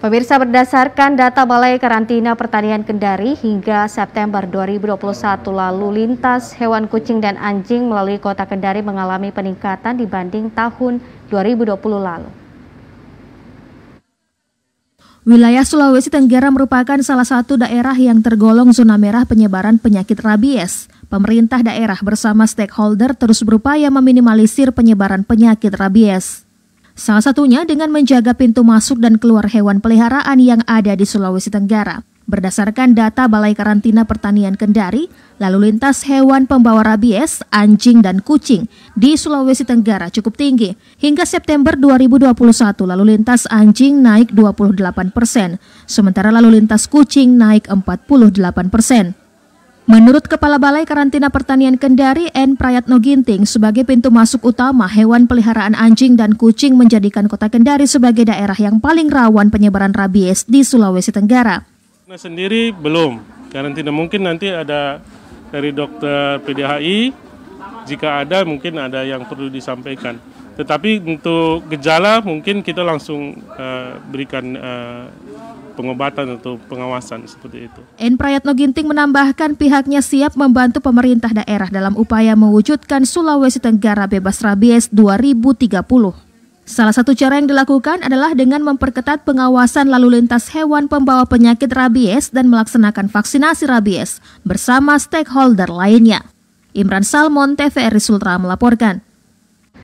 Pemirsa berdasarkan data Balai Karantina Pertanian Kendari hingga September 2021 lalu lintas hewan kucing dan anjing melalui kota Kendari mengalami peningkatan dibanding tahun 2020 lalu. Wilayah Sulawesi Tenggara merupakan salah satu daerah yang tergolong zona merah penyebaran penyakit rabies. Pemerintah daerah bersama stakeholder terus berupaya meminimalisir penyebaran penyakit rabies. Salah satunya dengan menjaga pintu masuk dan keluar hewan peliharaan yang ada di Sulawesi Tenggara. Berdasarkan data Balai Karantina Pertanian Kendari, lalu lintas hewan pembawa rabies, anjing, dan kucing di Sulawesi Tenggara cukup tinggi. Hingga September 2021, lalu lintas anjing naik 28 persen, sementara lalu lintas kucing naik 48 persen. Menurut Kepala Balai Karantina Pertanian Kendari N. Prayatno Ginting, sebagai pintu masuk utama, hewan peliharaan anjing dan kucing menjadikan kota Kendari sebagai daerah yang paling rawan penyebaran rabies di Sulawesi Tenggara. Nah sendiri belum, karantina mungkin nanti ada dari dokter PDHI, jika ada mungkin ada yang perlu disampaikan. Tetapi untuk gejala mungkin kita langsung uh, berikan uh, pengobatan atau pengawasan seperti itu. En Prayatno Ginting menambahkan pihaknya siap membantu pemerintah daerah dalam upaya mewujudkan Sulawesi Tenggara bebas rabies 2030. Salah satu cara yang dilakukan adalah dengan memperketat pengawasan lalu lintas hewan pembawa penyakit rabies dan melaksanakan vaksinasi rabies bersama stakeholder lainnya. Imran Salmon, TVRI Sultra melaporkan.